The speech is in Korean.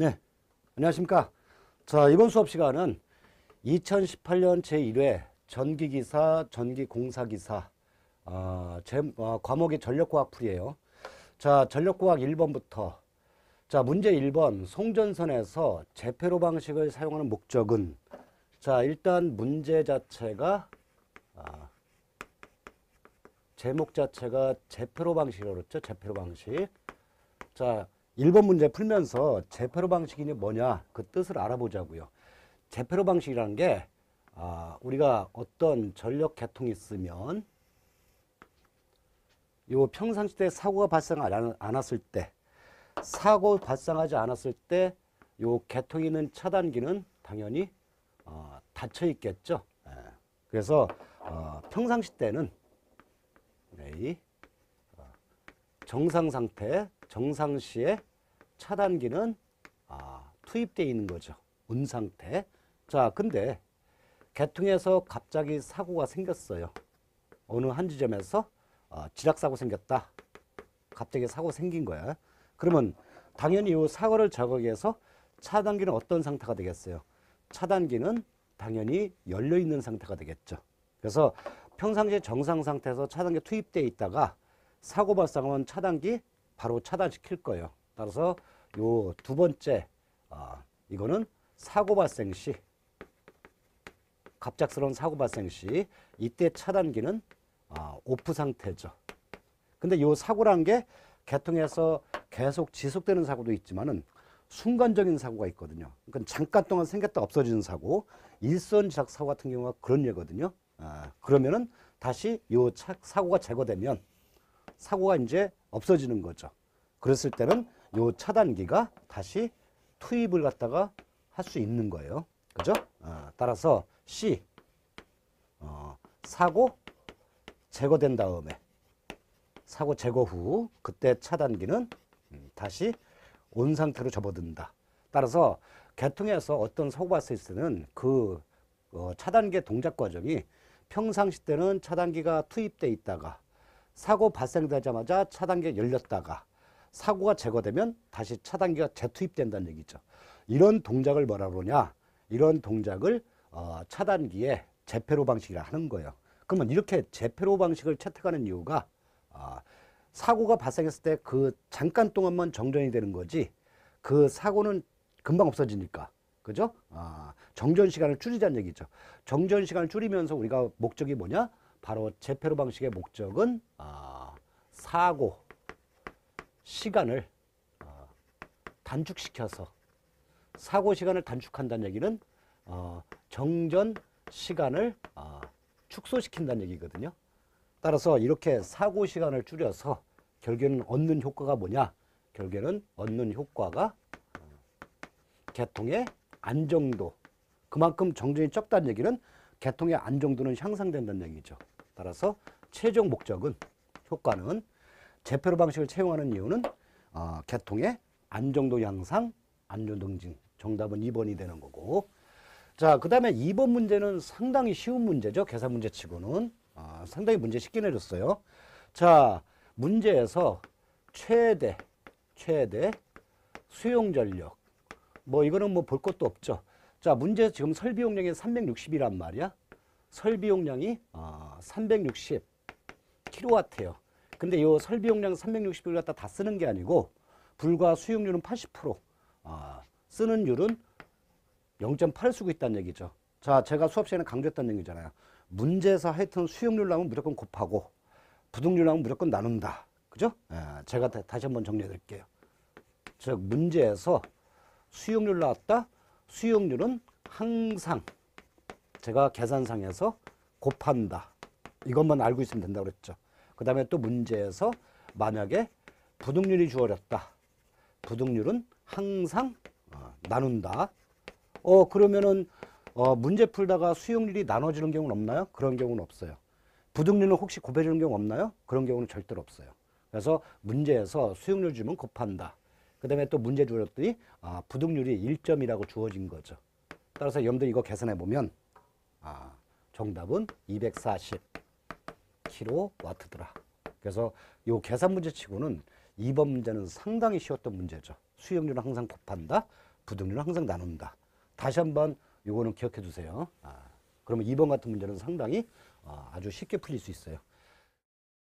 네, 안녕하십니까. 자, 이번 수업 시간은 2018년 제1회 전기기사, 전기공사기사 어, 제, 어, 과목이 전력공학 풀이에요. 자, 전력공학 1번부터 자, 문제 1번 송전선에서 제페로 방식을 사용하는 목적은 자, 일단 문제 자체가 아, 제목 자체가 제페로 방식이라고 그랬죠. 제페로 방식. 자, 1번 문제 풀면서 제페로 방식이 니 뭐냐 그 뜻을 알아보자고요. 제페로 방식이라는 게 아, 우리가 어떤 전력 계통이 있으면 요 평상시에 사고가 발생 안 않았을 때 사고 발생하지 않았을 때 요계통 있는 차단기는 당연히 어, 닫혀 있겠죠. 예. 그래서 어, 평상시 때는 어, 정상 상태, 정상 시에 차단기는 아, 투입되어 있는 거죠. 온 상태. 자, 근데 개통에서 갑자기 사고가 생겼어요. 어느 한 지점에서 어, 지락사고 생겼다. 갑자기 사고 생긴 거야. 그러면 당연히 이 사고를 저극해서 차단기는 어떤 상태가 되겠어요? 차단기는 당연히 열려 있는 상태가 되겠죠. 그래서 평상시 정상 상태에서 차단기 투입돼 있다가 사고 발생하면 차단기 바로 차단시킬 거예요. 따라서 요두 번째 아, 이거는 사고 발생 시 갑작스러운 사고 발생 시 이때 차단기는 아, 오프 상태죠. 근데 이 사고란 게 개통해서 계속 지속되는 사고도 있지만은 순간적인 사고가 있거든요. 그러니까 잠깐 동안 생겼다 없어지는 사고, 일선지각 사고 같은 경우가 그런 예거든요. 아, 그러면은 다시 요 차, 사고가 제거되면 사고가 이제 없어지는 거죠. 그랬을 때는 요 차단기가 다시 투입을 갖다가 할 수 있는 거예요. 그죠? 어, 따라서 C 어, 사고 제거된 다음에 사고 제거 후 그때 차단기는 음, 다시 온 상태로 접어든다. 따라서 개통에서 어떤 사고가 있을 때는 그 어, 차단계 동작 과정이 평상시 때는 차단기가 투입돼 있다가 사고 발생되자마자 차단계 열렸다가 사고가 제거되면 다시 차단기가 재투입된다는 얘기죠. 이런 동작을 뭐라 그러냐? 이런 동작을 어, 차단기의 재패로 방식이라 하는 거예요. 그러면 이렇게 재패로 방식을 채택하는 이유가 어, 사고가 발생했을 때 그 잠깐 동안만 정전이 되는 거지 그 사고는 금방 없어지니까 그죠? 아, 정전 시간을 줄이자는 얘기죠. 정전 시간을 줄이면서 우리가 목적이 뭐냐? 바로 제패로 방식의 목적은 아, 사고 시간을 단축시켜서 사고 시간을 단축한다는 얘기는 어, 정전 시간을 어, 축소시킨다는 얘기거든요. 따라서 이렇게 사고 시간을 줄여서 결국에는 얻는 효과가 뭐냐? 결국에는 얻는 효과가 개통의 어, 안정도. 그만큼 정전이 적다는 얘기는 개통의 안정도는 향상된다는 얘기죠. 따라서 최종 목적은 효과는 제표로 방식을 채용하는 이유는 어, 개통의 안정도 양상, 안전 등진. 정답은 2번이 되는 거고. 자, 그 다음에 2번 문제는 상당히 쉬운 문제죠. 계산 문제 치고는. 어, 상당히 문제 쉽게 내줬어요. 자, 문제에서 최대, 최대 수용 전력. 뭐 이거는 뭐 볼 것도 없죠. 자, 문제 지금 설비 용량이 360이란 말이야. 설비 용량이 어, 360 킬로와트예요. 근데 이 설비 용량 360을 갖다 다 쓰는 게 아니고 불과 수익률은 80% 아, 쓰는 율은 0.8 쓰고 있다는 얘기죠. 자, 제가 수업 시간에 강조했던 얘기잖아요. 문제에서 하여튼 수익률 나오면 무조건 곱하고 부동률 나오면 무조건 나눈다. 그죠? 예, 제가 다, 다시 한번 정리해 드릴게요. 즉 문제에서 수익률 나왔다. 수익률은 항상 제가 계산상에서 곱한다. 이것만 알고 있으면 된다고 그랬죠. 그 다음에 또 문제에서 만약에 부등률이 주어졌다. 부등률은 항상 어, 나눈다. 어 그러면은 어, 문제 풀다가 수용률이 나눠지는 경우는 없나요? 그런 경우는 없어요. 부등률은 혹시 곱해지는 경우 없나요? 그런 경우는 절대로 없어요. 그래서 문제에서 수용률 주면 곱한다. 그 다음에 또 문제 주어졌더니 아, 부등률이 1점이라고 주어진 거죠. 따라서 여러분들 이거 계산해 보면 아, 정답은 240. 킬로와트더라. 그래서 이 계산 문제치고는 2번 문제는 상당히 쉬웠던 문제죠. 수익률은 항상 곱한다. 부등률은 항상 나눈다. 다시 한번 이거는 기억해 두세요. 아, 그러면 2번 같은 문제는 상당히 어, 아주 쉽게 풀릴 수 있어요.